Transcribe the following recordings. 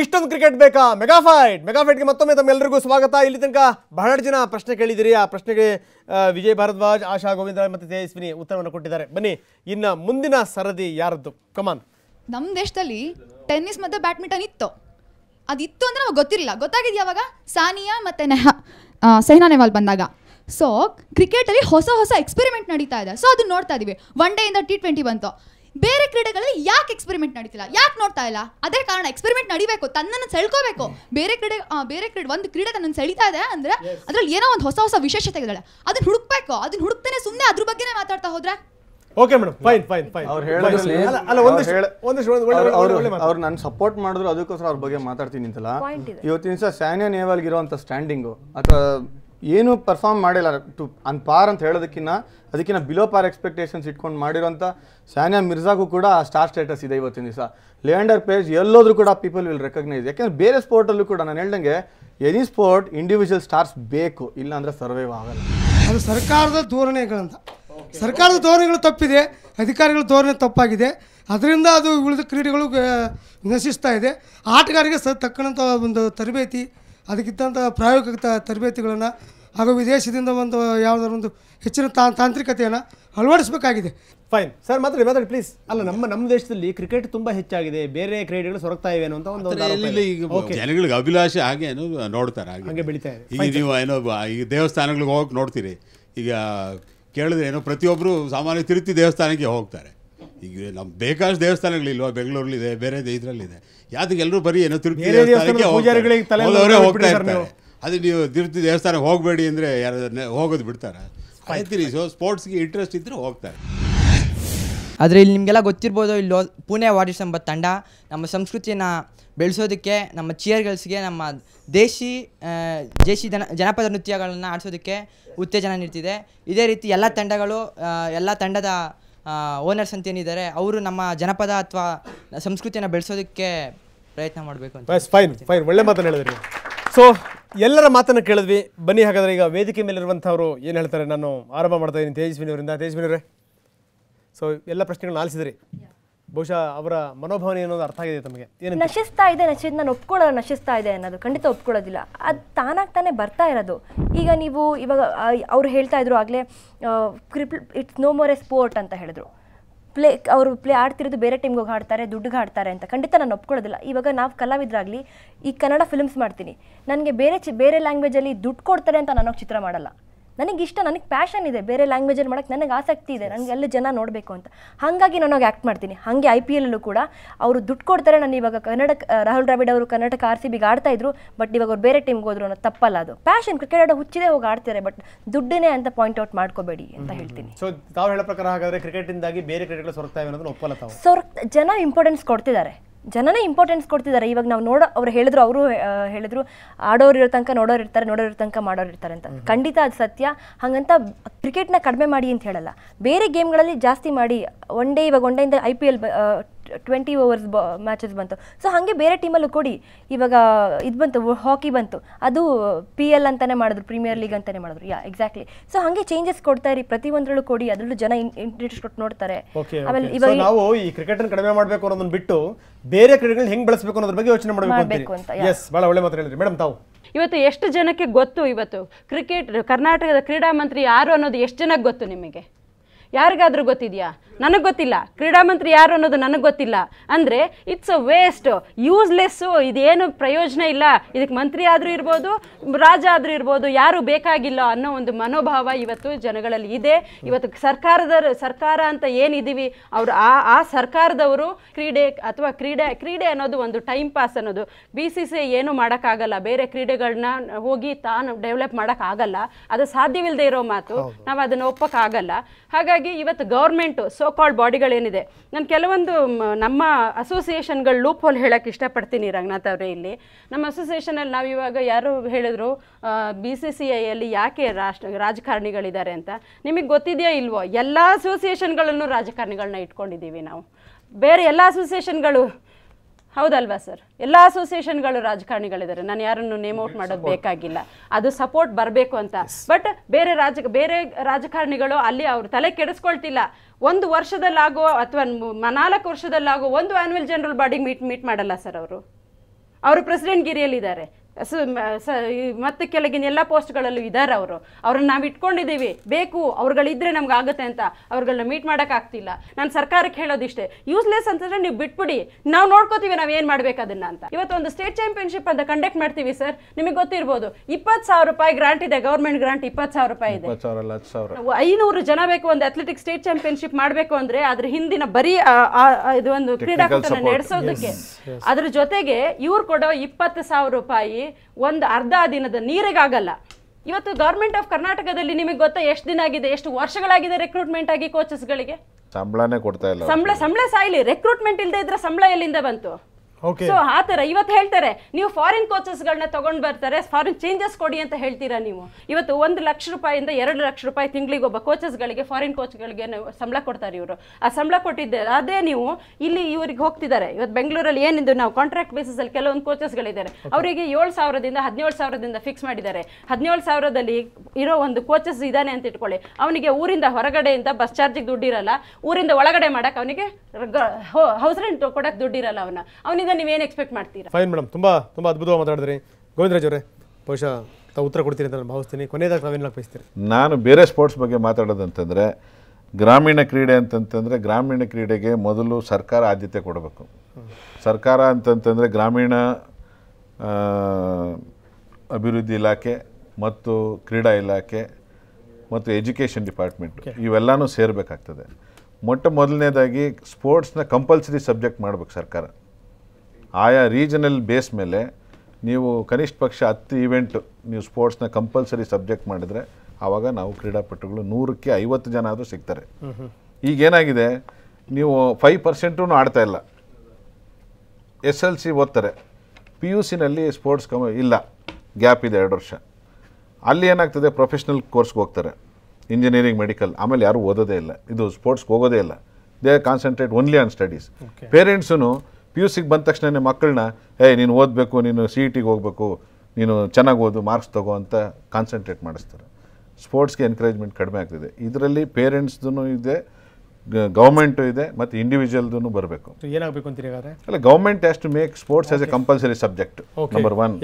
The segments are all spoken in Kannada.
ಇಷ್ಟೊಂದು ಕ್ರಿಕೆಟ್ ಬೇಕಾ ಮೆಗಾಫೈಟ್ ಫೈಟ್ ಮತ್ತೊಮ್ಮೆ ತಮ್ಮೆಲ್ಲರಿಗೂ ಸ್ವಾಗತ ಇಲ್ಲಿ ತನಕ ಬಹಳಷ್ಟು ಜನ ಪ್ರಶ್ನೆ ಕೇಳಿದಿರಿ ಆ ಪ್ರಶ್ನೆಗೆ ವಿಜಯ್ ಭಾರದ್ವಾಜ್ ಆಶಾ ಗೋವಿಂದ ಮತ್ತು ತೇಜಸ್ವಿನಿ ಉತ್ತರವನ್ನು ಕೊಟ್ಟಿದ್ದಾರೆ ಬನ್ನಿ ಇನ್ನು ಮುಂದಿನ ಸರದಿ ಯಾರದ್ದು ಕಮಾನ್ ನಮ್ಮ ದೇಶದಲ್ಲಿ ಟೆನ್ನಿಸ್ ಮತ್ತು ಬ್ಯಾಡ್ಮಿಂಟನ್ ಇತ್ತು ಅದಿತ್ತು ಅಂದರೆ ನಮಗೆ ಗೊತ್ತಿರಲಿಲ್ಲ ಗೊತ್ತಾಗಿದ್ದು ಯಾವಾಗ ಸಾನಿಯಾ ಮತ್ತು ನೆಹ ಸೈನಾ ನೆಹ್ವಾಲ್ ಬಂದಾಗ ಸೊ ಕ್ರಿಕೆಟಲ್ಲಿ ಹೊಸ ಹೊಸ ಎಕ್ಸ್ಪೆರಿಮೆಂಟ್ ನಡೀತಾ ಇದೆ ಸೊ ಅದನ್ನ ನೋಡ್ತಾ ಇದ್ದೀವಿ ಒನ್ ಡೇಯಿಂದ ಟಿ ಟ್ವೆಂಟಿ ಬಂತು ಬೇರೆ ಕ್ರೀಡೆಗಳಲ್ಲಿ ಯಾಕೆ ಎಕ್ಸ್ಪೆರಿಮೆಂಟ್ ನಡೀತಿಲ್ಲ ಯಾಕೆ ನೋಡ್ತಾ ಇಲ್ಲ ಅದೇ ಕಾರಣ ಎಕ್ಸ್ಪೆರಿಮೆಂಟ್ ನಡಿಬೇಕು ತನ್ನನ್ನು ಸೆಳ್ಕೋಬೇಕು ಬೇರೆ ಕ್ರೀಡೆ ಬೇರೆ ಕ್ರೀಡೆ ಒಂದು ಕ್ರೀಡೆ ತನ್ನ ಸೆಳಿತಾ ಇದೆ ಅಂದ್ರೆ ಅದ್ರಲ್ಲಿ ಏನೋ ಒಂದು ಹೊಸ ಹೊಸ ವಿಶೇಷತೆ ಇದ್ದಾಳೆ ಅದನ್ನ ಹುಡುಕ್ಬೇಕು ಅದನ್ನ ಹುಡುಕ್ತಾನೆ ಸುಮ್ಮನೆ ಅದ್ರ ಬಗ್ಗೆನೇ ಮಾತಾಡ್ತಾ ಹೋದ್ರೆ okay madam fine fine fine ಅವ್ರು ಅವ್ರು ನನ್ನ ಸಪೋರ್ಟ್ ಮಾಡಿದ್ರು ಅದಕ್ಕೋಸ್ಕರ ಅವ್ರ ಬಗ್ಗೆ ಮಾತಾಡ್ತೀನಿ ಅಂತಲ್ಲ ಇವತ್ತಿನ ದಿವಸ ಸ್ಯಾನಿಯಾ ಇರುವಂತ ಸ್ಟ್ಯಾಂಡಿಂಗು ಅಥವಾ ಏನೂ ಪರ್ಫಾರ್ಮ್ ಮಾಡಿಲ್ಲ ಟು ಅನ್ ಪಾರ್ ಅಂತ ಹೇಳೋದಕ್ಕಿಂತ ಅದಕ್ಕಿಂತ ಬಿಲೋ ಪಾರ್ ಎಕ್ಸ್ಪೆಕ್ಟೇಷನ್ಸ್ ಇಟ್ಕೊಂಡು ಮಾಡಿರೋಂಥ ಸಾನಿಯಾ ಮಿರ್ಜಾಗೂ ಕೂಡ ಸ್ಟಾರ್ ಸ್ಟೇಟಸ್ ಇದೆ ಇವತ್ತಿನ ದಿವಸ ಲ್ಯಾಂಡರ್ ಪೇಜ್ ಎಲ್ಲೋದ್ರೂ ಕೂಡ ಪೀಪಲ್ ವಿಲ್ ರೆಕಗ್ನೈಸ್ ಯಾಕೆಂದರೆ ಬೇರೆ ಸ್ಪೋರ್ಟಲ್ಲೂ ಕೂಡ ನಾನು ಹೇಳ್ದಂಗೆ ಎನಿ ಸ್ಪೋರ್ಟ್ ಇಂಡಿವಿಜುವಲ್ ಸ್ಟಾರ್ಸ್ ಬೇಕು ಇಲ್ಲಾಂದರೆ ಸರ್ವೈವ್ ಆಗಲ್ಲ ಅದು ಸರ್ಕಾರದ ಧೋರಣೆಗಳಂತ ಸರ್ಕಾರದ ಧೋರಣೆಗಳು ತಪ್ಪಿದೆ ಅಧಿಕಾರಿಗಳ ಧೋರಣೆ ತಪ್ಪಾಗಿದೆ ಅದರಿಂದ ಅದು ಉಳಿದ ಕ್ರೀಡೆಗಳು ನಶಿಸ್ತಾ ಇದೆ ಆಟಗಾರಿಗೆ ಸ ತಕ್ಕಂಥ ಒಂದು ತರಬೇತಿ ಅದಕ್ಕಿದ್ದಂಥ ಪ್ರಾಯೋಗಿಕ ತರಬೇತಿಗಳನ್ನು ಹಾಗೂ ವಿದೇಶದಿಂದ ಒಂದು ಯಾವುದಾದ್ರು ಒಂದು ಹೆಚ್ಚಿನ ತಾ ತಾಂತ್ರಿಕತೆಯನ್ನು ಅಳವಡಿಸಬೇಕಾಗಿದೆ ಫೈನ್ ಸರ್ ಮಾತ್ರ ಮಾತಾಡಿ ಪ್ಲೀಸ್ ಅಲ್ಲ ನಮ್ಮ ನಮ್ಮ ದೇಶದಲ್ಲಿ ಕ್ರಿಕೆಟ್ ತುಂಬ ಹೆಚ್ಚಾಗಿದೆ ಬೇರೆ ಕ್ರೀಡೆಗಳು ಸೊರಗ್ತಾ ಇವೆ ಅಂತ ಒಂದು ಈಗ ಜನಗಳಿಗೆ ಅಭಿಲಾಷೆ ಹಾಗೆ ನೋಡ್ತಾರೆ ಹಾಗೆ ಬೆಳಿತಾ ಇದೆ ಈಗ ನೀವು ಏನೋ ಈಗ ದೇವಸ್ಥಾನಗಳಿಗೆ ಹೋಗಿ ನೋಡ್ತೀರಿ ಈಗ ಕೇಳಿದ್ರೆ ಏನೋ ಪ್ರತಿಯೊಬ್ಬರು ಸಾಮಾನ್ಯ ತಿರುತಿ ದೇವಸ್ಥಾನಕ್ಕೆ ಹೋಗ್ತಾರೆ ಈಗ ನಮ್ಮ ಬೇಕಾದಷ್ಟು ಬೆಂಗಳೂರಲ್ಲಿ ಇದೆ ಬೇರೆ ಇದರಲ್ಲಿದೆ ಯಾತಕ್ಕೆ ಎಲ್ಲರೂ ಬರೀ ಏನೋ ತಿರುಪತಿ ಹೋಗ್ತಾ ಇರ್ತಾರೆ ಅದು ನೀವು ತಿರುಪತಿ ದೇವಸ್ಥಾನಕ್ಕೆ ಹೋಗಬೇಡಿ ಅಂದರೆ ಯಾರು ಹೋಗೋದು ಬಿಡ್ತಾರೆ ಆಯ್ತೀರಿ ಸೊ ಸ್ಪೋರ್ಟ್ಸ್ಗೆ ಇಂಟ್ರೆಸ್ಟ್ ಇದ್ದರೆ ಹೋಗ್ತಾರೆ ಆದರೆ ಇಲ್ಲಿ ನಿಮಗೆಲ್ಲ ಗೊತ್ತಿರ್ಬೋದು ಇಲ್ಲಿ ಪುಣೆ ವಾರಿಯರ್ಸ್ ಎಂಬ ತಂಡ ನಮ್ಮ ಸಂಸ್ಕೃತಿಯನ್ನು ಬೆಳೆಸೋದಕ್ಕೆ ನಮ್ಮ ಚಿಯರ್ ಗರ್ಲ್ಸ್ಗೆ ನಮ್ಮ ದೇಶಿ ದೇಶಿ ಜನ ಜನಪದ ನೃತ್ಯಗಳನ್ನು ಆಡಿಸೋದಕ್ಕೆ ಉತ್ತೇಜನ ನೀಡ್ತಿದೆ ಇದೇ ರೀತಿ ಎಲ್ಲ ತಂಡಗಳು ಎಲ್ಲ ತಂಡದ ಓನರ್ಸ್ ಅಂತ ಏನಿದ್ದಾರೆ ಅವರು ನಮ್ಮ ಜನಪದ ಅಥವಾ ಸಂಸ್ಕೃತಿಯನ್ನು ಬೆಳೆಸೋದಕ್ಕೆ ಪ್ರಯತ್ನ ಮಾಡಬೇಕು ಅಂತ ಫೈನ್ ಫೈನ್ ಒಳ್ಳೆ ಮಾತನ್ನು ಹೇಳಿದ್ರಿ ಸೊ ಎಲ್ಲರ ಮಾತನ್ನು ಕೇಳಿದ್ವಿ ಬನ್ನಿ ಹಾಗಾದರೆ ಈಗ ವೇದಿಕೆ ಮೇಲಿರುವಂಥವ್ರು ಏನು ಹೇಳ್ತಾರೆ ನಾನು ಆರಂಭ ಮಾಡ್ತಾ ಇದ್ದೀನಿ ತೇಜಸ್ವಿನಿಯವರಿಂದ ತೇಜಸ್ವಿನಿಯವರೇ ಸೊ ಎಲ್ಲ ಪ್ರಶ್ನೆಗಳನ್ನ ಆಲಿಸಿದ್ರಿ ಬಹುಶಃ ಅವರ ಮನೋಭಾವನೆ ಅನ್ನೋದು ಅರ್ಥ ಆಗಿದೆ ತಮಗೆ ನಶಿಸ್ತಾ ಇದೆ ನಶಿಸ್ ನಾನು ಒಪ್ಕೊಳ್ಳೋದು ನಶಿಸ್ತಾ ಇದೆ ಅನ್ನೋದು ಖಂಡಿತ ಒಪ್ಕೊಳ್ಳೋದಿಲ್ಲ ಅದು ತಾನಾಗಿ ತಾನೇ ಬರ್ತಾ ಇರೋದು ಈಗ ನೀವು ಇವಾಗ ಅವ್ರು ಹೇಳ್ತಾ ಇದ್ರು ಆಗಲೇ cripple it's no more a sport ಅಂತ ಹೇಳಿದ್ರು ಪ್ಲೇ ಅವರು ಪ್ಲೇ ಆಡ್ತಿರೋದು ಬೇರೆ ಟೀಮ್ಗೆ ಹೋಗಿ ಆಡ್ತಾರೆ ದುಡ್ಡುಗೆ ಆಡ್ತಾರೆ ಅಂತ ಖಂಡಿತ ನಾನು ಒಪ್ಕೊಳ್ಳೋದಿಲ್ಲ ಇವಾಗ ನಾವು ಕಲಾವಿದರಾಗಲಿ ಈ ಕನ್ನಡ ಫಿಲ್ಮ್ಸ್ ಮಾಡ್ತೀನಿ ನನಗೆ ಬೇರೆ ಚಿ ಬೇರೆ ಲ್ಯಾಂಗ್ವೇಜಲ್ಲಿ ದುಡ್ಡು ಕೊಡ್ತಾರೆ ಅಂತ ನಾನು ಚಿತ್ರ ಮಾಡಲ್ಲ ನನಗಿಷ್ಟ ನನಗೆ ಪ್ಯಾಷನ್ ಇದೆ ಬೇರೆ ಲ್ಯಾಂಗ್ವೇಜಲ್ಲಿ ಮಾಡೋಕ್ಕೆ ನನಗೆ ಆಸಕ್ತಿ ಇದೆ ನನಗೆ ಎಲ್ಲ ಜನ ನೋಡಬೇಕು ಅಂತ ಹಾಗಾಗಿ ನಾನು ಆ್ಯಕ್ಟ್ ಮಾಡ್ತೀನಿ ಹಾಗೆ ಐ ಪಿ ಎಲ್ಲೂ ಕೂಡ ಅವರು ದುಡ್ಡು ಕೊಡ್ತಾರೆ ನಾನು ಇವಾಗ ಕನ್ನಡಕ್ಕೆ ರಾಹುಲ್ ದ್ರಾವಿಡ್ ಅವರು ಕರ್ನಾಟಕ ಆರ್ ಸಿ ಬಿಗೆ ಆಡ್ತಾ ಇದ್ರು ಬಟ್ ಇವಾಗ ಅವ್ರು ಬೇರೆ ಟೀಮ್ಗೆ ಹೋದ್ರು ಅನ್ನೋ ತಪ್ಪಲ್ಲ ಅದು ಪ್ಯಾಷನ್ ಕ್ರಿಕೆಟ್ ಆಡೋ ಹುಚ್ಚಿದೆ ಹೋಗಿ ಆಡ್ತಾರೆ ಬಟ್ ದುಡ್ಡನ್ನೇ ಅಂತ ಪಾಯಿಂಟ್ ಔಟ್ ಮಾಡ್ಕೋಬೇಡಿ ಅಂತ ಹೇಳ್ತೀನಿ ಸೊ ತಾವು ಹೇಳೋ ಪ್ರಕಾರ ಹಾಗಾದ್ರೆ ಕ್ರಿಕೆಟಿಂದಾಗಿ ಬೇರೆ ಕ್ರಿಕೆಟ್ ಸೊರಗ್ತಾ ಇವೆ ಅನ್ನೋದನ್ನು ಒಪ್ಪಲ್ಲ ಜನ ಇಂಪಾರ್ಟೆನ್ಸ್ ಕೊಡ್ತಿದ್ದಾರೆ ಜನನೇ ಇಂಪಾರ್ಟೆನ್ಸ್ ಕೊಡ್ತಿದ್ದಾರೆ ಇವಾಗ ನಾವು ನೋಡೋ ಅವ್ರು ಹೇಳಿದ್ರು ಅವರು ಹೇಳಿದ್ರು ಆಡೋರು ಇರೋ ತನಕ ನೋಡೋರು ಇರ್ತಾರೆ ನೋಡೋರು ಇರೋ ತನಕ ಮಾಡೋರು ಇರ್ತಾರೆ ಅಂತ ಖಂಡಿತ ಅದು ಸತ್ಯ ಹಾಗಂತ ಕ್ರಿಕೆಟ್ನ ಕಡಿಮೆ ಮಾಡಿ ಅಂತ ಹೇಳಲ್ಲ ಬೇರೆ ಗೇಮ್ಗಳಲ್ಲಿ ಜಾಸ್ತಿ ಮಾಡಿ ಒನ್ ಡೇ ಇವಾಗ ಒನ್ ಡೇಯಿಂದ I P L twenty overs matches ಬಂತು ಸೊ ಹಾಗೆ ಬೇರೆ ಟೀಮಲ್ಲೂ ಕೊಡಿ ಇವಾಗ ಇದು ಬಂತು ಹಾಕಿ ಬಂತು ಅದು ಪಿ ಎಲ್ ಅಂತಲೇ ಮಾಡಿದ್ರು ಪ್ರೀಮಿಯರ್ ಲೀಗ್ ಅಂತಲೇ ಮಾಡಿದ್ರು ಯಾ ಎಕ್ಸಾಕ್ಟ್ಲಿ ಸೊ ಹಾಗೆ ಚೇಂಜಸ್ ಕೊಡ್ತಾ ಇರಿ ಪ್ರತಿಯೊಂದರಲ್ಲೂ ಕೊಡಿ ಅದರಲ್ಲೂ ಜನ ಇಂಟ್ರೆಸ್ಟ್ ಕೊಟ್ಟು ನೋಡ್ತಾರೆ ಆಮೇಲೆ ಇವಾಗ ನಾವು ಈ ಕ್ರಿಕೆಟ್ ಕಡಿಮೆ ಮಾಡಬೇಕು ಅನ್ನೋದನ್ನ ಬಿಟ್ಟು ಬೇರೆ ಕ್ರೀಡೆಗಳನ್ನ ಹೆಂಗೆ ಬೆಳೆಸಬೇಕು ಅನ್ನೋದ್ರ ಬಗ್ಗೆ ಯೋಚನೆ ಮಾಡಬೇಕು ಅಂತ ಎಸ್ ಭಾಳ ಒಳ್ಳೆ ಮಾತು ಹೇಳಿದ್ರಿ ಮೇಡಮ್ ತಾವು ಇವತ್ತು ಎಷ್ಟು ಜನಕ್ಕೆ ಗೊತ್ತು ಇವತ್ತು ಕ್ರಿಕೆಟ್ ಕರ್ನಾಟಕದ ಕ್ರೀಡಾ ಮಂತ್ರಿ ಯಾರು ಅನ್ನೋದು ಎಷ್ಟು ಜನಕ್ಕೆ ಗೊತ್ತು ನಿಮಗೆ ಯಾರಿಗಾದರೂ ಗೊತ್ತಿದೆಯಾ ನನಗೆ ಗೊತ್ತಿಲ್ಲ ಕ್ರೀಡಾ ಮಂತ್ರಿ ಯಾರು ಅನ್ನೋದು ನನಗೆ ಗೊತ್ತಿಲ್ಲ ಅಂದರೆ ಇಟ್ಸ್ ಅ ವೇಸ್ಟ್ ಯೂಸ್ಲೆಸ್ಸು ಇದೇನು ಪ್ರಯೋಜನ ಇಲ್ಲ ಇದಕ್ಕೆ ಮಂತ್ರಿ ಆದರೂ ಇರ್ಬೋದು ರಾಜ ಆದರೂ ಇರ್ಬೋದು ಯಾರೂ ಬೇಕಾಗಿಲ್ಲ ಅನ್ನೋ ಒಂದು ಮನೋಭಾವ ಇವತ್ತು ಜನಗಳಲ್ಲಿ ಇದೆ ಇವತ್ತು ಸರ್ಕಾರದ ಸರ್ಕಾರ ಅಂತ ಏನಿದ್ದೀವಿ ಅವರು ಆ ಆ ಸರ್ಕಾರದವರು ಕ್ರೀಡೆ ಅಥವಾ ಕ್ರೀಡೆ ಕ್ರೀಡೆ ಅನ್ನೋದು ಒಂದು ಟೈಮ್ ಪಾಸ್ ಅನ್ನೋದು ಬಿ ಸಿ ಸಿ ಏನು ಮಾಡೋಕ್ಕಾಗಲ್ಲ ಬೇರೆ ಕ್ರೀಡೆಗಳನ್ನ ಹೋಗಿ ತಾನು ಡೆವಲಪ್ ಮಾಡೋಕ್ಕಾಗಲ್ಲ ಅದು ಸಾಧ್ಯವಿಲ್ಲದೆ ಇರೋ ಮಾತು ನಾವು ಅದನ್ನು ಒಪ್ಪೋಕ್ಕಾಗಲ್ಲ ಹಾಗಾಗಿ ಇವತ್ತು ಗೌರ್ಮೆಂಟು ಸೋ ಕಾಲ್ಡ್ ಬಾಡಿಗಳೇನಿದೆ ನಾನು ಕೆಲವೊಂದು ನಮ್ಮ ಅಸೋಸಿಯೇಷನ್ಗಳು ಲೂಪ್ ಹೋಲ್ ಹೇಳೋಕ್ಕೆ ಇಷ್ಟಪಡ್ತೀನಿ ರಂಗನಾಥ್ ಅವರೇ ಇಲ್ಲಿ ನಮ್ಮ ಅಸೋಸಿಯೇಷನಲ್ಲಿ ನಾವು ಇವಾಗ ಯಾರು ಹೇಳಿದ್ರು ಬಿ ಸಿ ಸಿ ಐಯಲ್ಲಿ ಯಾಕೆ ರಾಷ್ಟ್ರ ರಾಜಕಾರಣಿಗಳಿದ್ದಾರೆ ಅಂತ ನಿಮಗೆ ಗೊತ್ತಿದೆಯಾ ಇಲ್ವೋ ಎಲ್ಲ ಅಸೋಸಿಯೇಷನ್ಗಳನ್ನು ರಾಜಕಾರಣಿಗಳನ್ನ ಇಟ್ಕೊಂಡಿದ್ದೀವಿ ನಾವು ಬೇರೆ ಎಲ್ಲ ಅಸೋಸಿಯೇಷನ್ಗಳು ಹೌದಲ್ವಾ ಸರ್ ಎಲ್ಲ ಅಸೋಸಿಯೇಷನ್ಗಳು ರಾಜಕಾರಣಿಗಳಿದ್ದಾರೆ ನಾನು ಯಾರನ್ನು ನೇಮ್ ಔಟ್ ಮಾಡೋದು ಬೇಕಾಗಿಲ್ಲ ಅದು ಸಪೋರ್ಟ್ ಬರಬೇಕು ಅಂತ ಬಟ್ ಬೇರೆ ರಾಜ ಬೇರೆ ರಾಜಕಾರಣಿಗಳು ಅಲ್ಲಿ ಅವರು ತಲೆ ಕೆಡಿಸ್ಕೊಳ್ತಿಲ್ಲ ಒಂದು ವರ್ಷದಲ್ಲಾಗೋ ಅಥವಾ ನಾಲ್ಕು ವರ್ಷದಲ್ಲಾಗೋ ಒಂದು ಆನ್ಯುವಲ್ ಜನರಲ್ ಬಾಡಿಗೆ ಮೀಟ್ ಮೀಟ್ ಮಾಡಲ್ಲ ಸರ್ ಅವರು ಅವರು ಪ್ರೆಸಿಡೆಂಟ್ ಗಿರಿಯಲ್ಲಿದ್ದಾರೆ ಸ ಮತ್ತೆ ಕೆಳಗಿನ ಎಲ್ಲ ಪೋಸ್ಟ್ಗಳಲ್ಲೂ ಇದ್ದಾರೆ ಅವರು ಅವ್ರನ್ನ ನಾವು ಇಟ್ಕೊಂಡಿದ್ದೀವಿ ಬೇಕು ಅವ್ರುಗಳಿದ್ರೆ ನಮ್ಗೆ ಆಗುತ್ತೆ ಅಂತ ಅವ್ರುಗಳನ್ನ ಮೀಟ್ ಮಾಡೋಕ್ಕಾಗ್ತಿಲ್ಲ ನಾನು ಸರ್ಕಾರಕ್ಕೆ ಹೇಳೋದಿಷ್ಟೇ ಯೂಸ್ಲೆಸ್ ಅಂತಂದ್ರೆ ನೀವು ಬಿಟ್ಬಿಡಿ ನಾವು ನೋಡ್ಕೋತೀವಿ ನಾವು ಏನು ಮಾಡಬೇಕು ಅದನ್ನು ಅಂತ ಇವತ್ತು ಒಂದು ಸ್ಟೇಟ್ ಚಾಂಪಿಯನ್ಶಿಪ್ ಅಂತ ಕಂಡಕ್ಟ್ ಮಾಡ್ತೀವಿ ಸರ್ ನಿಮಗೆ ಗೊತ್ತಿರ್ಬೋದು ಇಪ್ಪತ್ತು ಸಾವಿರ ರೂಪಾಯಿ ಗ್ರಾಂಟ್ ಇದೆ ಗೌರ್ಮೆಂಟ್ ಗ್ರಾಂಟ್ ಇಪ್ಪತ್ತು ಸಾವಿರ ರೂಪಾಯಿ ಇದೆ ಐನೂರು ಜನ ಬೇಕು ಒಂದು ಅಥ್ಲೆಟಿಕ್ ಸ್ಟೇಟ್ ಚಾಂಪಿಯನ್ಶಿಪ್ ಮಾಡಬೇಕು ಅಂದರೆ ಅದ್ರ ಹಿಂದಿನ ಬರೀ ಇದು ಒಂದು ಕ್ರೀಡಾಕೂಟನ ನಡೆಸೋದಕ್ಕೆ ಅದ್ರ ಜೊತೆಗೆ ಇವ್ರು ಕೊಡೋ ಇಪ್ಪತ್ತು ಸಾವಿರ ರೂಪಾಯಿ ಒಂದು ಅರ್ಧ ದಿನದ ನೀರಿಗಾಗಲ್ಲ ಇವತ್ತು ಗೌರ್ಮೆಂಟ್ ಆಫ್ ಕರ್ನಾಟಕದಲ್ಲಿ ನಿಮಗೆ ಗೊತ್ತಾ ಎಷ್ಟು ದಿನ ಆಗಿದೆ ಎಷ್ಟು ವರ್ಷಗಳಾಗಿದೆ ರೆಕ್ರೂಟ್ಮೆಂಟ್ ಆಗಿ ಕೋಚಸ್ಗಳಿಗೆ ಸಂಬಳನೇ ಕೊಡ್ತಾ ಇಲ್ಲ ಸಂಬಳ ಸಂಬಳ ಸಾಯಿಲಿ ರೆಕ್ರೂಟ್ಮೆಂಟ್ ಇಲ್ಲದೆ ಇದ್ರೆ ಸಂಬಳ ಎಲ್ಲಿಂದ ಬಂತು ಸೊ ಆ ತರ ಇವತ್ತು ಹೇಳ್ತಾರೆ ನೀವು ಫಾರಿನ್ ಕೋಚಸ್ ಗಳನ್ನ ತಗೊಂಡ್ ಬರ್ತಾರೆ ಫಾರಿನ್ ಚೇಂಜಸ್ ಕೊಡಿ ಅಂತ ಹೇಳ್ತೀರಾ ನೀವು ಇವತ್ತು ಒಂದು ಲಕ್ಷ ರೂಪಾಯಿಂದ ಎರಡು ಲಕ್ಷ ರೂಪಾಯಿ ತಿಂಗಳಿಗೆ ಒಬ್ಬ ಕೋಚಸ್ ಗಳಿಗೆ ಫಾರಿನ್ ಕೋಚ್ ಗಳಿಗೆ ಸಂಬಳ ಕೊಡ್ತಾರೆ ಇವರು ಆ ಸಂಬಳ ಕೊಟ್ಟಿದ್ದೆ ಅದೇ ನೀವು ಇಲ್ಲಿ ಇವರಿಗೆ ಹೋಗ್ತಿದ್ದಾರೆ ಇವತ್ತು ಬೆಂಗಳೂರಲ್ಲಿ ಏನಿದ್ದು ನಾವು ಕಾಂಟ್ರಾಕ್ಟ್ ಬೇಸಿಸ್ ಅಲ್ಲಿ ಕೆಲವೊಂದು ಕೋಚಸ್ ಗಳಿದ್ದಾರೆ ಅವರಿಗೆ ಏಳು ಸಾವಿರದಿಂದ ಹದಿನೇಳು ಸಾವಿರದಿಂದ ಫಿಕ್ಸ್ ಮಾಡಿದ್ದಾರೆ ಹದಿನೇಳು ಸಾವಿರದಲ್ಲಿ ಇರೋ ಒಂದು ಕೋಚಸ್ ಇದ್ದಾನೆ ಅಂತ ಇಟ್ಕೊಳ್ಳಿ ಅವನಿಗೆ ಊರಿಂದ ಹೊರಗಡೆಯಿಂದ ಬಸ್ ಚಾರ್ಜಿಗೆ ದುಡ್ಡಿರಲ್ಲ ಊರಿಂದ ಒಳಗಡೆ ಮಾಡಕ್ಕೆ ಅವನಿಗೆ ಹೌಸ್ ರೆಂಟ್ ಕೊಡಕ್ಕೆ ದುಡ್ಡಿರಲ್ಲ ಅವನ ಅವನಿಂದ ನೀವೇನು ಎಕ್ಸ್ಪೆಕ್ಟ್ ಮಾಡ್ತೀರಾ ಫೈನ್ ಮೇಡಮ್ ತುಂಬ ತುಂಬ ಅದ್ಭುತವಾಗಿ ಮಾತಾಡಿದ್ರಿ ಗೋವಿಂದರಾಜ್ ಅವರೇ ಬಹುಶಃ ತಾವು ಉತ್ತರ ಕೊಡ್ತೀರಿ ಅಂತ ನಾನು ಭಾವಿಸ್ತೀನಿ ಕೊನೆಯದಾಗಿ ನಾವೇನು ನಾನು ಬೇರೆ ಸ್ಪೋರ್ಟ್ಸ್ ಬಗ್ಗೆ ಮಾತಾಡೋದಂತಂದರೆ ಗ್ರಾಮೀಣ ಕ್ರೀಡೆ ಅಂತಂತಂದರೆ ಗ್ರಾಮೀಣ ಕ್ರೀಡೆಗೆ ಮೊದಲು ಸರ್ಕಾರ ಆದ್ಯತೆ ಕೊಡಬೇಕು ಸರ್ಕಾರ ಅಂತಂತಂದರೆ ಗ್ರಾಮೀಣ ಅಭಿವೃದ್ಧಿ ಇಲಾಖೆ ಮತ್ತು ಕ್ರೀಡಾ ಇಲಾಖೆ ಮತ್ತು ಎಜುಕೇಷನ್ ಡಿಪಾರ್ಟ್ಮೆಂಟ್ ಇವೆಲ್ಲನೂ ಸೇರಬೇಕಾಗ್ತದೆ ಮೊಟ್ಟ ಮೊದಲನೇದಾಗಿ ಸ್ಪೋರ್ಟ್ಸ್ನ ಕಂಪಲ್ಸರಿ ಸಬ್ಜೆಕ್ಟ್ ಮಾಡಬೇಕು ಸರ್ಕಾರ ಆಯಾ ರೀಜನಲ್ ಬೇಸ್ ಮೇಲೆ ನೀವು ಕನಿಷ್ಠ ಪಕ್ಷ ಹತ್ತು ಈವೆಂಟ್ ನೀವು ಸ್ಪೋರ್ಟ್ಸ್ನ ಕಂಪಲ್ಸರಿ ಸಬ್ಜೆಕ್ಟ್ ಮಾಡಿದರೆ ಆವಾಗ ನಾವು ಕ್ರೀಡಾಪಟುಗಳು ನೂರಕ್ಕೆ ಐವತ್ತು ಜನ ಆದರೂ ಸಿಗ್ತಾರೆ ಈಗೇನಾಗಿದೆ ನೀವು ಫೈವ್ ಪರ್ಸೆಂಟೂ ಆಡ್ತಾ ಇಲ್ಲ ಎಸ್ ಎಲ್ ಸಿ ಓದ್ತಾರೆ ಪಿ ಯು ಸಿನಲ್ಲಿ ಸ್ಪೋರ್ಟ್ಸ್ ಕಮ್ಮಿ ಇಲ್ಲ ಗ್ಯಾಪ್ ಇದೆ ಎರಡು ವರ್ಷ ಅಲ್ಲಿ ಏನಾಗ್ತದೆ ಪ್ರೊಫೆಷ್ನಲ್ ಕೋರ್ಸ್ಗೆ ಹೋಗ್ತಾರೆ ಇಂಜಿನಿಯರಿಂಗ್ ಮೆಡಿಕಲ್ ಆಮೇಲೆ ಯಾರೂ ಓದೋದೇ ಇಲ್ಲ ಇದು ಸ್ಪೋರ್ಟ್ಸ್ಗೆ ಹೋಗೋದೇ ಇಲ್ಲ they concentrate only on studies ಪೇರೆಂಟ್ಸೂ ಪಿ ಯು ಸಿಗೆ ಬಂದ ತಕ್ಷಣ ಮಕ್ಕಳನ್ನ ಏಯ್ ನೀನು ಓದಬೇಕು ನೀನು ಸಿ ಇ e ಹೋಗಬೇಕು ನೀನು ಚೆನ್ನಾಗಿ ಓದು ಮಾರ್ಕ್ಸ್ ತಗೋ ಅಂತ ಕಾನ್ಸಂಟ್ರೇಟ್ ಮಾಡಿಸ್ತಾರೆ ಸ್ಪೋರ್ಟ್ಸ್ಗೆ ಎನ್ಕರೇಜ್ಮೆಂಟ್ ಕಡಿಮೆ ಆಗ್ತಿದೆ ಇದರಲ್ಲಿ ಪೇರೆಂಟ್ಸ್ದು ಇದೆ ಗೌರ್ಮೆಂಟು ಇದೆ ಮತ್ತು ಇಂಡಿವಿಜುವಲ್ದೂ ಬರಬೇಕು ಏನಾಗಬೇಕು ಅಂತಾರೆ ಅಲ್ಲ government has to make sports as a compulsory subject number one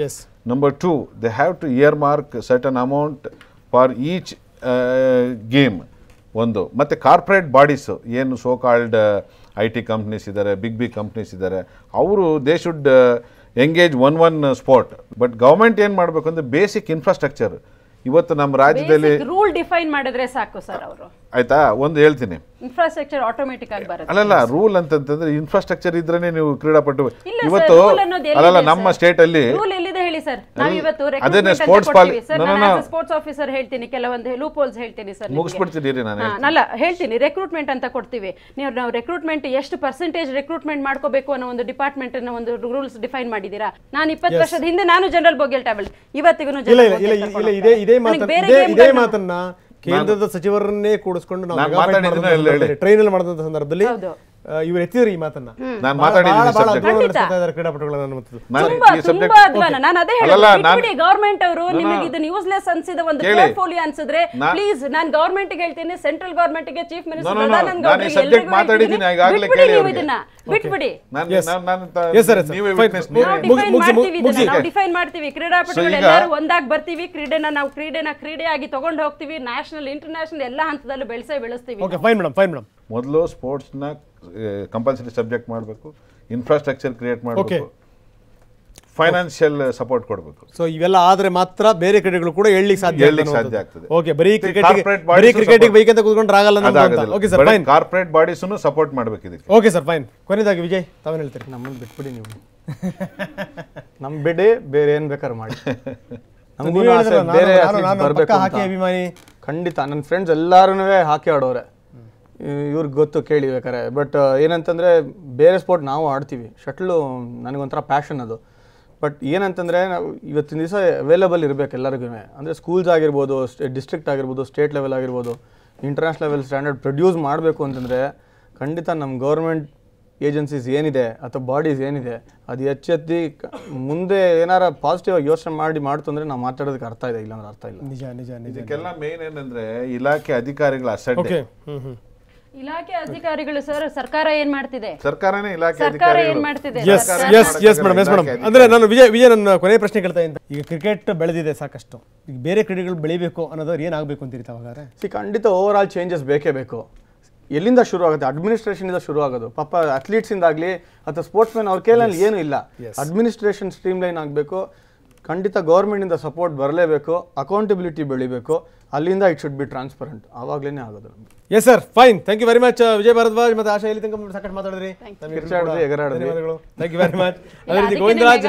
number two they have to earmark certain amount for each game ಒಂದು ಮತ್ತು ಕಾರ್ಪೊರೇಟ್ ಬಾಡೀಸು ಏನು so called I T companies ಇದ್ದಾರೆ ಬಿಗ್ ಬಿಗ್ ಕಂಪ್ನೀಸ್ ಇದ್ದಾರೆ ಅವರು they should engage one one spot but government ಏನು ಮಾಡಬೇಕು ಅಂದರೆ ಬೇಸಿಕ್ ಇನ್ಫ್ರಾಸ್ಟ್ರಕ್ಚರ್ ಇವತ್ತು ನಮ್ಮ ರಾಜ್ಯದಲ್ಲಿ ರೂಲ್ ಡಿಫೈನ್ ಮಾಡಿದ್ರೆ ಸಾಕು ಸರ್ ಅವರು ಆಯ್ತಾ ಒಂದು ಹೇಳ್ತೀನಿ ಇನ್ಫ್ರಾಸ್ಟ್ರಕ್ಚರ್ ಆಟೋಮೆಟಿಕ್ ಆಗಿ ಬರುತ್ತೆ ಅಲ್ಲಲ್ಲ ರೂಲ್ ಅಂತಂತಂದ್ರೆ ಇನ್ಫ್ರಾಸ್ಟ್ರಕ್ಚರ್ ಇದ್ರೇನೆ ನೀವು ಕ್ರೀಡಾಪಟು ಇವತ್ತು ಅಲ್ಲಲ್ಲ ನಮ್ಮ ಸ್ಟೇಟ್ ಅಲ್ಲಿ ಹೇಳಿ ಸರ್ ನಾವು ಇವತ್ತು ಸ್ಪೋರ್ಟ್ಸ್ ಸರ್ ನಾನು ಸ್ಪೋರ್ಟ್ಸ್ ಆಫೀಸರ್ ಹೇಳ್ತೀನಿ ಕೆಲವೊಂದು ಲೂಪ್ ಹೋಲ್ಸ್ ಹೇಳ್ತೀನಿ ಸರ್ ಮುಗಿಸ್ಬಿಡ್ತಿದ್ದೀರಿ ನಾನು ಅಲ್ಲ ಹೇಳ್ತೀನಿ ರೆಕ್ರೂಟ್ಮೆಂಟ್ ಅಂತ ಕೊಡ್ತೀವಿ ನೀವು ನಾವು ರೆಕ್ರೂಟ್ಮೆಂಟ್ ಎಷ್ಟು ಪರ್ಸೆಂಟೇಜ್ ರೆಕ್ರೂಟ್ಮೆಂಟ್ ಮಾಡ್ಕೋಬೇಕು ಅನ್ನೋ ಒಂದು ಡಿಪಾರ್ಟ್ಮೆಂಟ್ ಅನ್ನ ಒಂದು ರೂಲ್ಸ್ ಡಿಫೈನ್ ಮಾಡಿದೀರಾ ನಾನು ಇಪ್ಪತ್ತು ವರ್ಷದ ಹಿಂದೆ ನಾನು ಜನರಲ್ ಬೋಗೆಲ್ ಟ್ಯಾಬ್ಲೆಟ್ ಇವತ್ತಿಗೂ ಕೇಂದ್ರದ ಸಚಿವರನ್ನೇ ಕೂಡಿಸ್ಕೊಂಡು ನಾವು ಟ್ರೈನ್ ಅಲ್ಲಿ ಮಾಡಿದಂತ ಸಂದರ್ಭದಲ್ಲಿ ಇವರು ಎತ್ತಿದ್ರು ಈ ಮಾತನ್ನ ನಾನು ಮಾತಾಡಿದ್ದೀನಿ ಕ್ರೀಡಾಪಟುಗಳನ್ನ ಗವರ್ಮೆಂಟ್ ಅವರು ನಿಮಗೆ ಇದು ನ್ಯೂಸ್ಲೆಸ್ ಅನ್ಸಿದ ಒಂದು ಪೋರ್ಟ್ಫೋಲಿಯೋ ಅನ್ಸಿದ್ರೆ ಪ್ಲೀಸ್ ನಾನು ಗವರ್ಮೆಂಟ್ ಗೆ ಹೇಳ್ತೀನಿ ಸೆಂಟ್ರಲ್ ಗವರ್ಮೆಂಟ್ ಗೆ ಚೀಫ್ ಮಿನಿಸ್ಟರ್ ಮಾತಾಡಿದ್ದೀನಿ ಈಗಾಗಲೇ ಕೇಳಿ ಬಿಟ್ಬಿಡಿ ನಾವು ಡಿಫೈನ್ ಮಾಡ್ತೀವಿ ಕ್ರೀಡಾಪಟುಗಳು ಎಲ್ಲರೂ ಒಂದಾಗಿ ಬರ್ತೀವಿ ಕ್ರೀಡೆನ ನಾವು ಕ್ರೀಡೆನ ಕ್ರೀಡೆಯಾಗಿ ತಗೊಂಡು ಹೋಗ್ತೀವಿ ನ್ಯಾಷನಲ್ ಇಂಟರ್ನ್ಯಾಷನಲ್ ಎಲ್ಲ ಹಂತದಲ್ಲೂ ಬೆಳೆಸೇ ಬೆಳೆಸ್ತೀವಿ ಓಕೆ ಫೈನ್ ನ ಫೈನ್ ಮೊದಲು ಕಂಪಲ್ಸರಿ ಸಬ್ಜೆಕ್ಟ್ ಮಾಡಬೇಕು ಇನ್ಫ್ರಾಸ್ಟ್ರಕ್ಚರ್ ಕ್ರಿಯೇಟ್ ಮಾಡಬೇಕು ಫೈನಾನ್ಷಿಯಲ್ ಸಪೋರ್ಟ್ ಕೊಡಬೇಕು ಸೊ ಇವೆಲ್ಲ ಆದ್ರೆ ಮಾತ್ರ ಬೇರೆ ಕ್ರೀಡೆಗಳು ಕೂಡ ಹೇಳಲಿಕ್ಕೆ ಸಾಧ್ಯ ಹೇಳಲಿಕ್ಕೆ ಸಾಧ್ಯ ಆಗ್ತದೆ ಓಕೆ ಬರೀ ಕ್ರಿಕೆಟ್ ಬರೀ ಕ್ರಿಕೆಟಿಗೆ ಬೇಕಂತ ಕೂತ್ಕೊಂಡ್ರೆ ಆಗಲ್ಲ ಓಕೆ ಸರ್ ಫೈನ್ ಕಾರ್ಪೊರೇಟ್ ಬಾಡೀಸನ್ನು ಸಪೋರ್ಟ್ ಮಾಡಬೇಕು ಇದಕ್ಕೆ ಓಕೆ ಸರ್ ಫೈನ್ ಕೊನೆಯದಾಗಿ ವಿಜಯ್ ತಾವೇನು ಹೇಳ್ತೀರಿ ನಮ್ಮನ್ನು ಬಿಟ್ಬಿಡಿ ನೀವು ನಮ್ಮ ಬಿಡಿ ಬೇರೆ ಏನು ಬೇಕಾದ್ರೆ ಮಾಡಿ ನಮಗೂ ಬೇರೆ ಹಾಕಿ ಅಭಿಮಾನಿ ಖಂಡಿತ ನನ್ನ ಫ್ರೆಂಡ್ಸ್ ಎಲ್ಲರೂ ಹಾಕಿ ಆಡೋರೆ ಇವ್ರಿಗೆ ಗೊತ್ತು ಕೇಳಿ ಬೇಕಾರೆ ಬಟ್ ಏನಂತಂದರೆ ಬೇರೆ ಸ್ಪೋರ್ಟ್ ನಾವು ಆಡ್ತೀವಿ ಶಟ್ಲು ನನಗೊಂಥರ ಪ್ಯಾಷನ್ ಅದು ಬಟ್ ಏನಂತಂದರೆ ನಾವು ಇವತ್ತಿನ ದಿವಸ ಅವೈಲೇಬಲ್ ಇರಬೇಕು ಎಲ್ಲರಿಗೂ ಅಂದರೆ ಸ್ಕೂಲ್ಸ್ ಆಗಿರ್ಬೋದು ಡಿಸ್ಟ್ರಿಕ್ಟ್ ಆಗಿರ್ಬೋದು ಸ್ಟೇಟ್ ಲೆವೆಲ್ ಆಗಿರ್ಬೋದು ಇಂಟರ್ನ್ಯಾಷನಲ್ ಲೆವೆಲ್ ಸ್ಟ್ಯಾಂಡರ್ಡ್ ಪ್ರೊಡ್ಯೂಸ್ ಮಾಡಬೇಕು ಅಂತಂದರೆ ಖಂಡಿತ ನಮ್ಮ ಗೌರ್ಮೆಂಟ್ ಏಜೆನ್ಸೀಸ್ ಏನಿದೆ ಅಥವಾ ಬಾಡೀಸ್ ಏನಿದೆ ಅದು ಎಚ್ಚೆತ್ತಿ ಮುಂದೆ ಏನಾರ ಪಾಸಿಟಿವ್ ಆಗಿ ಯೋಚನೆ ಮಾಡಿ ಮಾಡ್ತು ಅಂದ್ರೆ ನಾವು ಮಾತಾಡೋದಕ್ಕೆ ಅರ್ಥ ಇದೆ ಇಲ್ಲ ಅಂದ್ರೆ ಅರ್ಥ ಇಲ್ಲ ನಿಜ ನಿಜ ನಿಜಕ್ಕೆಲ್ಲ ಮೇನ್ ಏನಂದ್ರೆ ಇಲಾಖೆ ಅಧಿಕಾರಿಗಳ ಅಸಡ್ಡೆ ಇಲಾಖೆ ಅಧಿಕಾರಿಗಳು ಸರ್ ಸರ್ಕಾರ ಏನ್ ಮಾಡ್ತಿದೆ ಸರ್ಕಾರನೇ ಇಲಾಖೆ ಸರ್ಕಾರ ಏನ್ ಮಾಡ್ತಿದೆ yes yes yes madam yes madam ಅಂದ್ರೆ ನಾನು ವಿಜಯ್ ವಿಜಯ್ ನನ್ನ ಕೊನೆ ಪ್ರಶ್ನೆ ಕೇಳ್ತಾ ಇದ್ದೆ ಈಗ ಕ್ರಿಕೆಟ್ ಬೆಳೆದಿದೆ ಸಾಕಷ್ಟು ಈಗ ಬೇರೆ ಕ್ರೀಡೆಗಳು ಬೆಳಿಬೇಕು ಅನ್ನೋದವ್ರು ಏನಾಗಬೇಕು ಅಂತೀರಿ ತಾವಾಗ ಸಿ ಖಂಡಿತ ಓವರ್ ಆಲ್ ಚೇಂಜಸ್ ಬೇಕೇ ಬೇಕು ಎಲ್ಲಿಂದ ಶುರು ಆಗುತ್ತೆ ಅಡ್ಮಿನಿಸ್ಟ್ರೇಷನ್ ಇಂದ ಶುರು ಆಗೋದು ಪಾಪ ಅಥ್ಲೀಟ್ಸಿಂದಾಗಲಿ ಅಥವಾ ಸ್ಪೋರ್ಟ್ಸ್ ಮ್ಯಾನ್ ಅವ್ರ ಕೈಲಲ್ಲಿ ಏನೂ ಇಲ್ಲ ಅಡ್ಮಿನಿಸ್ಟ್ರೇಷನ್ ಸ್ಟ್ರೀಮ್ ಲೈನ್ ಆಗಬೇಕು ಖಂಡಿತ ಗೌರ್ಮೆಂಟಿಂದ ಸಪೋರ್ಟ್ ಬರಲೇಬೇಕು ಅಕೌಂಟಬಿಲಿಟಿ ಬೆಳಿಬೇಕು ಅಲ್ಲಿಂದ ಇಟ್ ಶುಡ್ ಬಿ ಟ್ರಾನ್ಸ್ಪರೆಂಟ್ ಆವಾಗಲೇ ಆಗೋದು ನಮಗೆ yes sir fine thank you very much Vijaya Bharadwaj ಮತ್ತೆ ಆಶಾ ಇಲ್ಲಿ ತನಕ ಸಾಕಷ್ಟು ಮಾತಾಡಿದ್ರಿ ಥ್ಯಾಂಕ್ ಯು ವೆರಿ ಮಚ್ ಅದೇ ಗೋವಿಂದರಾಜ್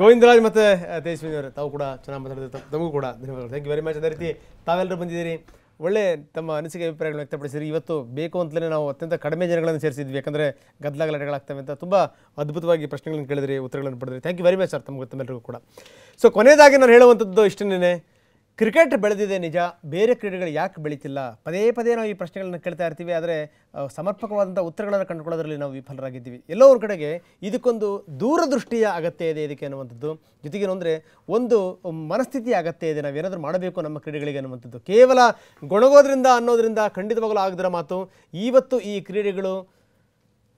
ಗೋವಿಂದರಾಜ್ ಮತ್ತೆ ತೇಜಸ್ವಿನಿ ಅವರು ತಾವು ಕೂಡ ಚೆನ್ನಾಗಿ ಮಾತಾಡಿದ್ರೆ ತಮಗೂ ಕೂಡ ಧನ್ಯವಾದಗಳು ಥ್ಯಾಂಕ್ ಯು ವೆರಿ ಮಚ್ ಅದೇ ರೀತಿ ತಾವೆಲ್ಲರೂ ಬಂದಿದ್ದೀರಿ ಒಳ್ಳೆ ತಮ್ಮ ಅನಿಸಿಕೆ ಅಭಿಪ್ರಾಯಗಳು ವ್ಯಕ್ತಪಡಿಸಿರಿ ಇವತ್ತು ಬೇಕು ಅಂತಲೇ ನಾವು ಅತ್ಯಂತ ಕಡಿಮೆ ಜನಗಳನ್ನು ಸೇರಿಸಿದ್ವಿ ಯಾಕಂದರೆ ಗದ್ದಲಗಲಾಟಗಳಾಗ್ತವೆ ಅಂತ ತುಂಬ ಅದ್ಭುತವಾಗಿ ಪ್ರಶ್ನೆಗಳನ್ನು ಕೇಳಿದ್ರಿ ಉತ್ತರಗಳನ್ನು ಪಡೆದ್ರಿ thank you very much sir ತಮ್ಮ ತಮ್ಮೆಲ್ಲರಿಗೂ ಕೂಡ ಸೊ ಕೊನೆಯದಾಗಿ ನಾನು ಹೇಳುವಂಥದ್ದು ಇಷ್ಟನ್ನೇ ಕ್ರಿಕೆಟ್ ಬೆಳೆದಿದೆ ನಿಜ ಬೇರೆ ಕ್ರೀಡೆಗಳು ಯಾಕೆ ಬೆಳೀತಿಲ್ಲ ಪದೇ ಪದೇ ನಾವು ಈ ಪ್ರಶ್ನೆಗಳನ್ನು ಕೇಳ್ತಾ ಇರ್ತೀವಿ ಆದರೆ ಸಮರ್ಪಕವಾದಂಥ ಉತ್ತರಗಳನ್ನು ಕಂಡುಕೊಳ್ಳೋದ್ರಲ್ಲಿ ನಾವು ವಿಫಲರಾಗಿದ್ದೀವಿ ಎಲ್ಲೋ ಒಂದು ಕಡೆಗೆ ಇದಕ್ಕೊಂದು ದೂರದೃಷ್ಟಿಯ ಅಗತ್ಯ ಇದೆ ಇದಕ್ಕೆ ಅನ್ನುವಂಥದ್ದು ಜೊತೆಗೇನು ಅಂದರೆ ಒಂದು ಮನಸ್ಥಿತಿ ಅಗತ್ಯ ಇದೆ ನಾವು ಏನಾದರೂ ಮಾಡಬೇಕು ನಮ್ಮ ಕ್ರೀಡೆಗಳಿಗೆ ಅನ್ನುವಂಥದ್ದು ಕೇವಲ ಗೊಣಗೋದ್ರಿಂದ ಅನ್ನೋದರಿಂದ ಖಂಡಿತವಾಗಲೂ ಆಗದಿರೋ ಮಾತು ಇವತ್ತು ಈ ಕ್ರೀಡೆಗಳು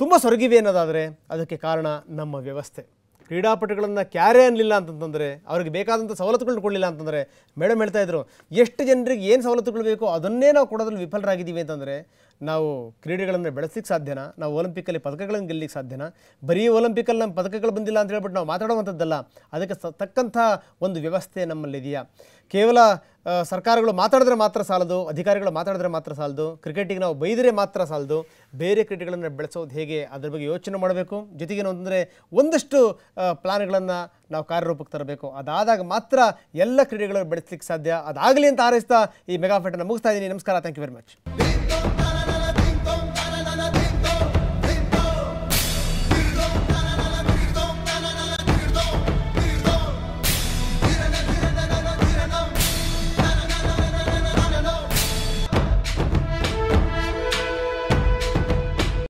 ತುಂಬ ಸೊರಗಿವೆ ಅನ್ನೋದಾದರೆ ಅದಕ್ಕೆ ಕಾರಣ ನಮ್ಮ ವ್ಯವಸ್ಥೆ ಕ್ರೀಡಾಪಟುಗಳನ್ನು ಕ್ಯಾರೇ ಅನ್ನಲಿಲ್ಲ ಅಂತಂತಂದರೆ ಅವ್ರಿಗೆ ಬೇಕಾದಂಥ ಸವಲತ್ತುಗಳನ್ನ ಕೊಡಲಿಲ್ಲ ಅಂತಂದರೆ ಮೇಡಮ್ ಹೇಳ್ತಾ ಇದ್ರು ಎಷ್ಟು ಜನರಿಗೆ ಏನು ಸವಲತ್ತುಗಳು ಬೇಕೋ ಅದನ್ನೇ ನಾವು ಕೊಡೋದ್ರಲ್ಲಿ ವಿಫಲರಾಗಿದ್ದೀವಿ ಅಂತಂದರೆ ನಾವು ಕ್ರೀಡೆಗಳನ್ನು ಬೆಳೆಸಲಿಕ್ಕೆ ಸಾಧ್ಯನಾ ನಾವು ಒಲಿಂಪಿಕ್ಕಲ್ಲಿ ಪದಕಗಳನ್ನು ಗೆಲ್ಲಲಿಕ್ಕೆ ಸಾಧ್ಯನಾ ಬರೀ ಒಲಿಂಪಿಕ್ಕಲ್ಲಿ ನಮ್ಮ ಪದಕಗಳು ಬಂದಿಲ್ಲ ಅಂತ ಹೇಳ್ಬಿಟ್ಟು ನಾವು ಮಾತಾಡುವಂಥದ್ದಲ್ಲ ಅದಕ್ಕೆ ಸ ತಕ್ಕಂಥ ಒಂದು ವ್ಯವಸ್ಥೆ ನಮ್ಮಲ್ಲಿದೆಯಾ ಕೇವಲ ಸರ್ಕಾರಗಳು ಮಾತಾಡಿದ್ರೆ ಮಾತ್ರ ಸಾಲದು ಅಧಿಕಾರಿಗಳು ಮಾತಾಡಿದ್ರೆ ಮಾತ್ರ ಸಾಲದು ಕ್ರಿಕೆಟಿಗೆ ನಾವು ಬೈದರೆ ಮಾತ್ರ ಸಾಲದು ಬೇರೆ ಕ್ರೀಡೆಗಳನ್ನು ಬೆಳೆಸೋದು ಹೇಗೆ ಅದ್ರ ಬಗ್ಗೆ ಯೋಚನೆ ಮಾಡಬೇಕು ಜೊತೆಗೆ ಅಂತಂದರೆ ಒಂದಷ್ಟು ಪ್ಲಾನ್ಗಳನ್ನು ನಾವು ಕಾರ್ಯರೂಪಕ್ಕೆ ತರಬೇಕು ಅದಾದಾಗ ಮಾತ್ರ ಎಲ್ಲ ಕ್ರೀಡೆಗಳನ್ನು ಬೆಳೆಸಲಿಕ್ಕೆ ಸಾಧ್ಯ ಅದಾಗಲಿ ಅಂತ ಹಾರೈಸ್ತಾ ಈ ಮೆಗಾಫೆಟನ್ನು ಮುಗಿಸ್ತಾ ಇದ್ದೀನಿ ನಮಸ್ಕಾರ ಥ್ಯಾಂಕ್ ಯು ವೆರಿ ಮಚ್